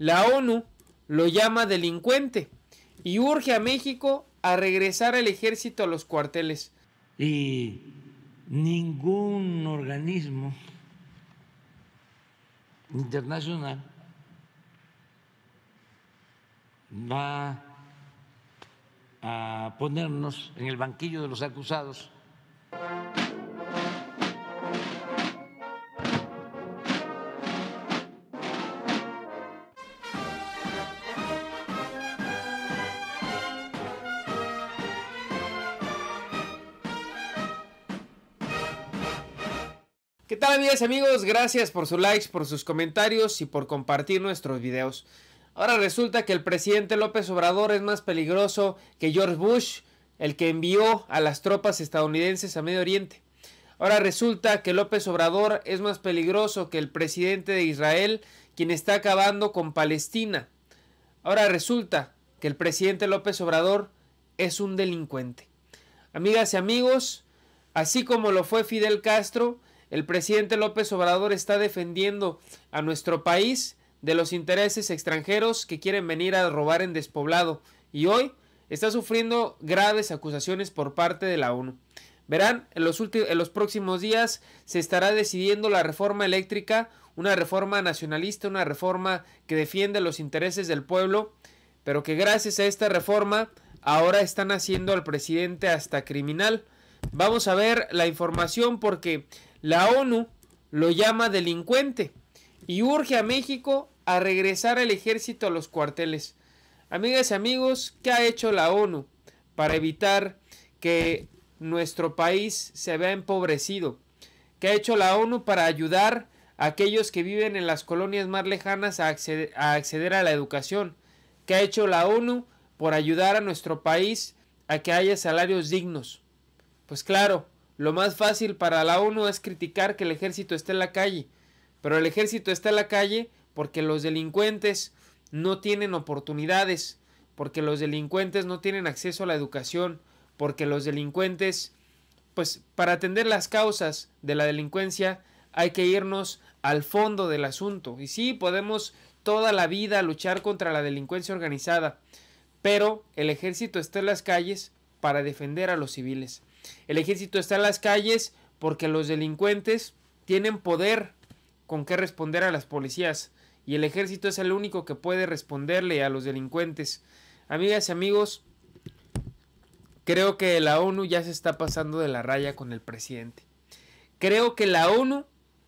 La ONU lo llama delincuente y urge a México a regresar al ejército a los cuarteles. Y ningún organismo internacional va a ponernos en el banquillo de los acusados. ¿Qué tal amigas y amigos? Gracias por sus likes, por sus comentarios y por compartir nuestros videos. Ahora resulta que el presidente López Obrador es más peligroso que George Bush, el que envió a las tropas estadounidenses a Medio Oriente. Ahora resulta que López Obrador es más peligroso que el presidente de Israel, quien está acabando con Palestina. Ahora resulta que el presidente López Obrador es un delincuente. Amigas y amigos, así como lo fue Fidel Castro, el presidente López Obrador está defendiendo a nuestro país de los intereses extranjeros que quieren venir a robar en despoblado y hoy está sufriendo graves acusaciones por parte de la ONU. Verán, en los, en los próximos días se estará decidiendo la reforma eléctrica, una reforma nacionalista, una reforma que defiende los intereses del pueblo, pero que gracias a esta reforma ahora están haciendo al presidente hasta criminal. Vamos a ver la información porque la ONU lo llama delincuente y urge a México a regresar al ejército a los cuarteles. Amigas y amigos, ¿qué ha hecho la ONU para evitar que nuestro país se vea empobrecido? ¿Qué ha hecho la ONU para ayudar a aquellos que viven en las colonias más lejanas a acceder a, acceder a la educación? ¿Qué ha hecho la ONU por ayudar a nuestro país a que haya salarios dignos? Pues claro, lo más fácil para la ONU es criticar que el ejército esté en la calle, pero el ejército está en la calle porque los delincuentes no tienen oportunidades, porque los delincuentes no tienen acceso a la educación, porque los delincuentes, pues para atender las causas de la delincuencia hay que irnos al fondo del asunto. Y sí, podemos toda la vida luchar contra la delincuencia organizada, pero el ejército está en las calles para defender a los civiles. El ejército está en las calles porque los delincuentes tienen poder con qué responder a las policías y el ejército es el único que puede responderle a los delincuentes. Amigas y amigos, creo que la ONU ya se está pasando de la raya con el presidente. Creo que la ONU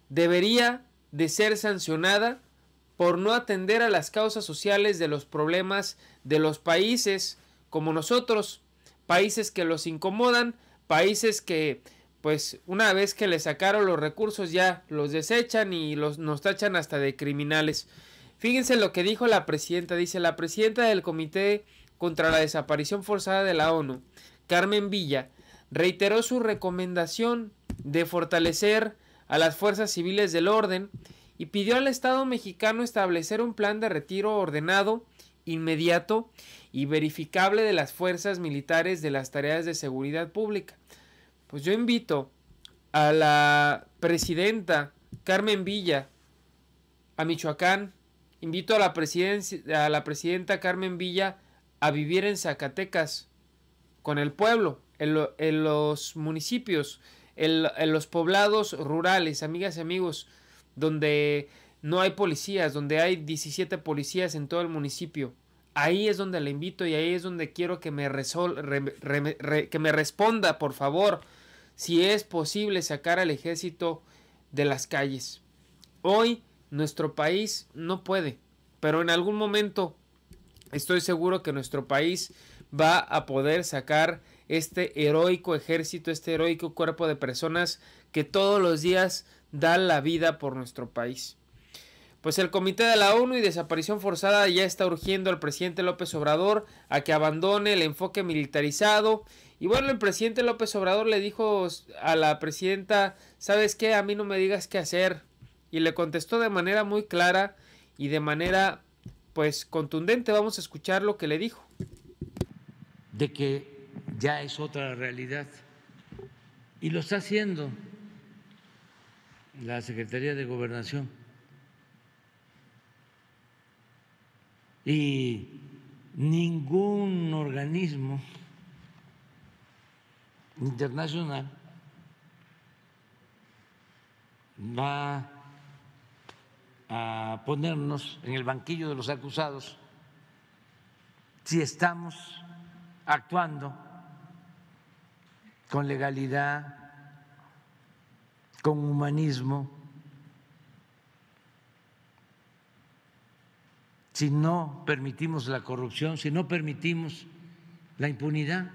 debería de ser sancionada por no atender a las causas sociales de los problemas de los países como nosotros, países que los incomodan, países que pues una vez que le sacaron los recursos ya los desechan y los, nos tachan hasta de criminales. Fíjense lo que dijo la presidenta, dice la presidenta del Comité contra la Desaparición Forzada de la ONU, Carmen Villa, reiteró su recomendación de fortalecer a las fuerzas civiles del orden y pidió al Estado mexicano establecer un plan de retiro ordenado inmediato y verificable de las fuerzas militares de las tareas de seguridad pública. Pues yo invito a la presidenta Carmen Villa a Michoacán, invito a la, a la presidenta Carmen Villa a vivir en Zacatecas con el pueblo, en, los municipios, en los poblados rurales, amigas y amigos, donde no hay policías, donde hay 17 policías en todo el municipio. Ahí es donde le invito y ahí es donde quiero que me, que me responda, por favor, si es posible sacar al ejército de las calles. Hoy nuestro país no puede, pero en algún momento estoy seguro que nuestro país va a poder sacar este heroico ejército, este heroico cuerpo de personas que todos los días dan la vida por nuestro país. Pues el Comité de la ONU y Desaparición Forzada ya está urgiendo al presidente López Obrador a que abandone el enfoque militarizado. Y bueno, el presidente López Obrador le dijo a la presidenta, ¿sabes qué? A mí no me digas qué hacer. Y le contestó de manera muy clara y de manera pues contundente. Vamos a escuchar lo que le dijo. De que ya es otra realidad. Y lo está haciendo la Secretaría de Gobernación y ningún organismo internacional va a ponernos en el banquillo de los acusados si estamos actuando con legalidad, con humanismo. si no permitimos la corrupción, si no permitimos la impunidad.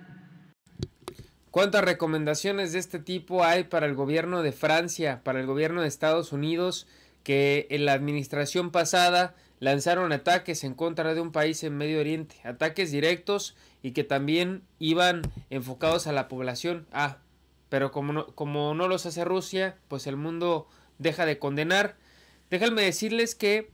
¿Cuántas recomendaciones de este tipo hay para el gobierno de Francia, para el gobierno de Estados Unidos, que en la administración pasada lanzaron ataques en contra de un país en Medio Oriente, ataques directos y que también iban enfocados a la población? Ah, pero como no, como no los hace Rusia, pues el mundo deja de condenar. Déjenme decirles que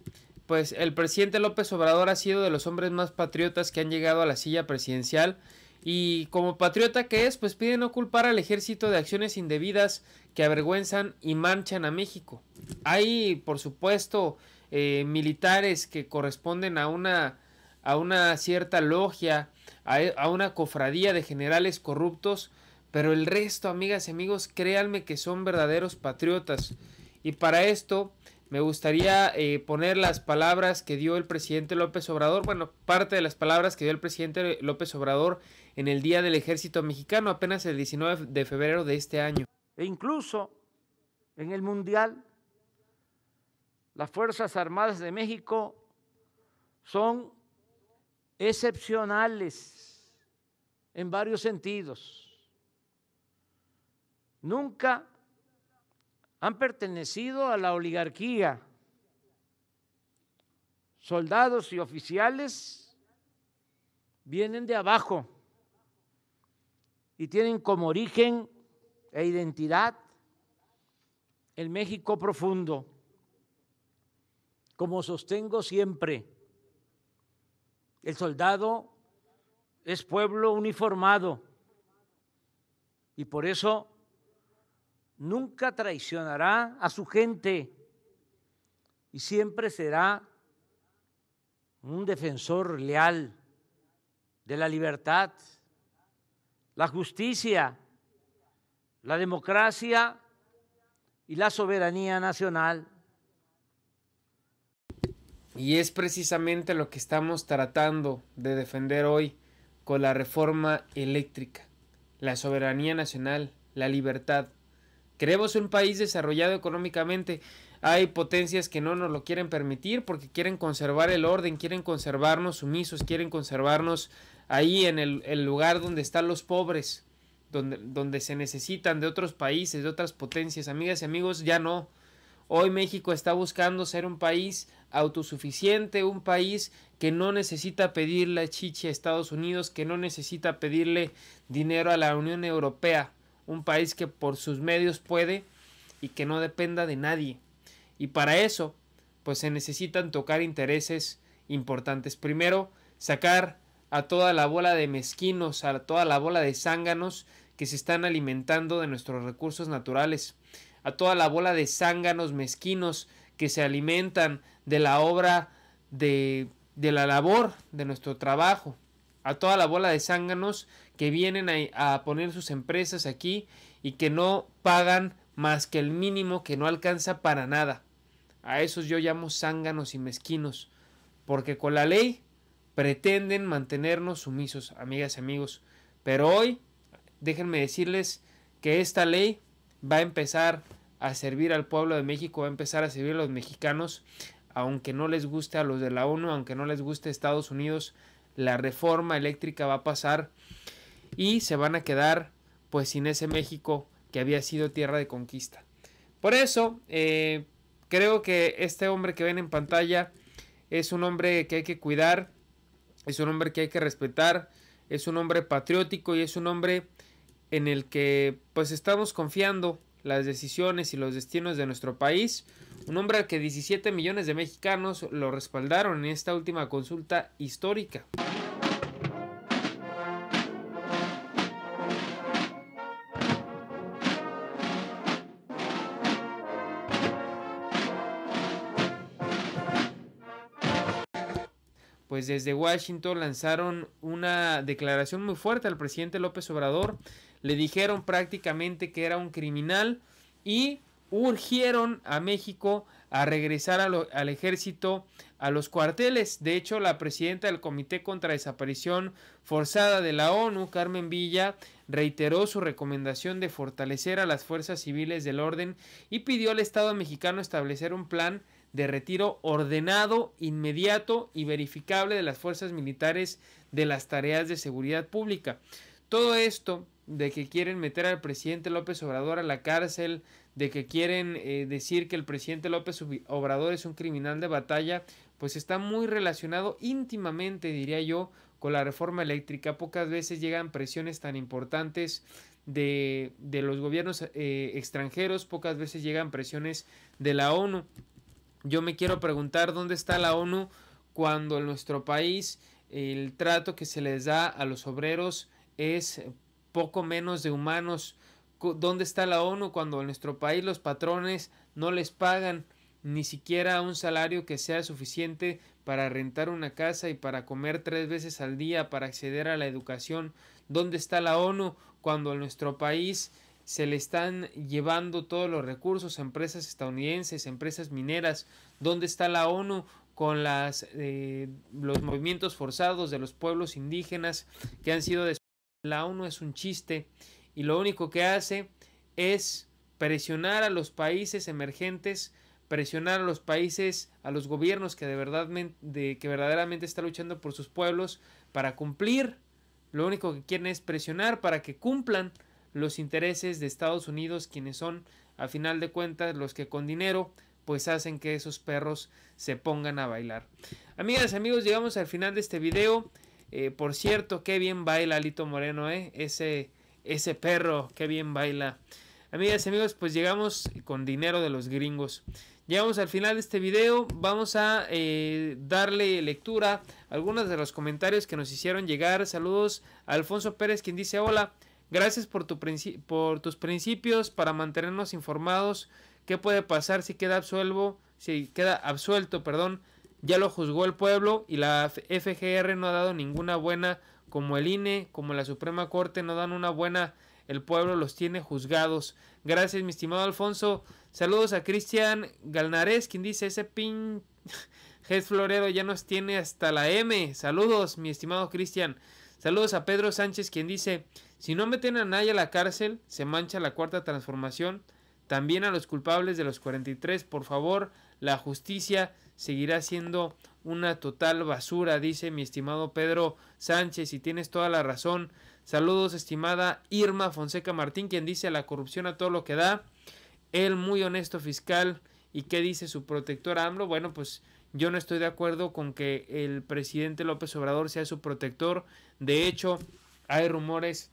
pues el presidente López Obrador ha sido de los hombres más patriotas que han llegado a la silla presidencial y como patriota que es, pues pide no culpar al ejército de acciones indebidas que avergüenzan y manchan a México. Hay, por supuesto, eh, militares que corresponden a una, a una cierta logia, a una cofradía de generales corruptos, pero el resto, amigas y amigos, créanme que son verdaderos patriotas. Y para esto me gustaría eh, poner las palabras que dio el presidente López Obrador, bueno, parte de las palabras que dio el presidente López Obrador en el Día del Ejército Mexicano, apenas el 19 de febrero de este año. E incluso en el Mundial, las Fuerzas Armadas de México son excepcionales en varios sentidos. Nunca han pertenecido a la oligarquía, soldados y oficiales vienen de abajo y tienen como origen e identidad el México profundo, como sostengo siempre. El soldado es pueblo uniformado y por eso nunca traicionará a su gente y siempre será un defensor leal de la libertad, la justicia, la democracia y la soberanía nacional. Y es precisamente lo que estamos tratando de defender hoy con la reforma eléctrica, la soberanía nacional, la libertad, Creemos un país desarrollado económicamente. Hay potencias que no nos lo quieren permitir porque quieren conservar el orden, quieren conservarnos sumisos, quieren conservarnos ahí en el, lugar donde están los pobres, donde, donde se necesitan de otros países, de otras potencias. Amigas y amigos, ya no. Hoy México está buscando ser un país autosuficiente, un país que no necesita pedirle chichi a Estados Unidos, que no necesita pedirle dinero a la Unión Europea un país que por sus medios puede y que no dependa de nadie. Y para eso, pues se necesitan tocar intereses importantes. Primero, sacar a toda la bola de mezquinos, a toda la bola de zánganos que se están alimentando de nuestros recursos naturales, a toda la bola de zánganos mezquinos que se alimentan de la obra de, de la labor, de nuestro trabajo a toda la bola de zánganos que vienen a, poner sus empresas aquí y que no pagan más que el mínimo que no alcanza para nada. A esos yo llamo zánganos y mezquinos, porque con la ley pretenden mantenernos sumisos, amigas y amigos. Pero hoy, déjenme decirles que esta ley va a empezar a servir al pueblo de México, va a empezar a servir a los mexicanos, aunque no les guste a los de la ONU, aunque no les guste a Estados Unidos, la reforma eléctrica va a pasar y se van a quedar pues sin ese México que había sido tierra de conquista. Por eso eh, creo que este hombre que ven en pantalla es un hombre que hay que cuidar, es un hombre que hay que respetar, es un hombre patriótico y es un hombre en el que pues estamos confiando las decisiones y los destinos de nuestro país un hombre al que 17 millones de mexicanos lo respaldaron en esta última consulta histórica. pues desde Washington lanzaron una declaración muy fuerte al presidente López Obrador. Le dijeron prácticamente que era un criminal y urgieron a México a regresar al ejército a los cuarteles. De hecho, la presidenta del Comité contra Desaparición Forzada de la ONU, Carmen Villa, reiteró su recomendación de fortalecer a las fuerzas civiles del orden y pidió al Estado mexicano establecer un plan de retiro ordenado, inmediato y verificable de las fuerzas militares de las tareas de seguridad pública. Todo esto de que quieren meter al presidente López Obrador a la cárcel, de que quieren eh, decir que el presidente López Obrador es un criminal de batalla, pues está muy relacionado íntimamente, diría yo, con la reforma eléctrica. Pocas veces llegan presiones tan importantes de, los gobiernos eh, extranjeros, pocas veces llegan presiones de la ONU. Yo me quiero preguntar dónde está la ONU cuando en nuestro país el trato que se les da a los obreros es poco menos de humanos ¿Dónde está la ONU cuando en nuestro país los patrones no les pagan ni siquiera un salario que sea suficiente para rentar una casa y para comer tres veces al día, para acceder a la educación? ¿Dónde está la ONU cuando en nuestro país se le están llevando todos los recursos, empresas estadounidenses, empresas mineras? ¿Dónde está la ONU con las, eh, los movimientos forzados de los pueblos indígenas que han sido... La ONU es un chiste y lo único que hace es presionar a los países emergentes, presionar a los países, a los gobiernos que de verdad de, que verdaderamente está luchando por sus pueblos para cumplir. Lo único que quieren es presionar para que cumplan los intereses de Estados Unidos, quienes son a final de cuentas los que con dinero pues hacen que esos perros se pongan a bailar. Amigas, amigos, llegamos al final de este video. Eh, por cierto, qué bien baila Alito Moreno, ¿eh? Ese ese perro, qué bien baila. Amigas y amigos, pues llegamos con dinero de los gringos. Llegamos al final de este video. Vamos a eh, darle lectura a algunos de los comentarios que nos hicieron llegar. Saludos a Alfonso Pérez, quien dice: Hola, gracias por, por tus principios para mantenernos informados. ¿Qué puede pasar si queda absuelvo? Si queda absuelto, perdón. Ya lo juzgó el pueblo y la FGR no ha dado ninguna buena como el INE, como la Suprema Corte, no dan una buena, el pueblo los tiene juzgados. Gracias, mi estimado Alfonso. Saludos a Cristian Galnares, quien dice ese pin... Jes Florero ya nos tiene hasta la M. Saludos, mi estimado Cristian. Saludos a Pedro Sánchez, quien dice, si no meten a nadie a la cárcel, se mancha la cuarta transformación. También a los culpables de los 43, por favor, la justicia seguirá siendo una total basura, dice mi estimado Pedro Sánchez, y tienes toda la razón. Saludos, estimada Irma Fonseca Martín, quien dice la corrupción a todo lo que da. El muy honesto fiscal. ¿Y qué dice su protector AMLO? Bueno, pues yo no estoy de acuerdo con que el presidente López Obrador sea su protector. De hecho, hay rumores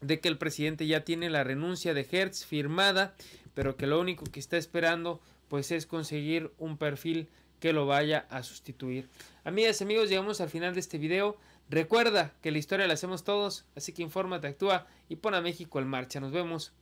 de que el presidente ya tiene la renuncia de Hertz firmada, pero que lo único que está esperando pues es conseguir un perfil que lo vaya a sustituir. Amigas y amigos, llegamos al final de este video. Recuerda que la historia la hacemos todos, así que infórmate, actúa y pon a México en marcha. Nos vemos.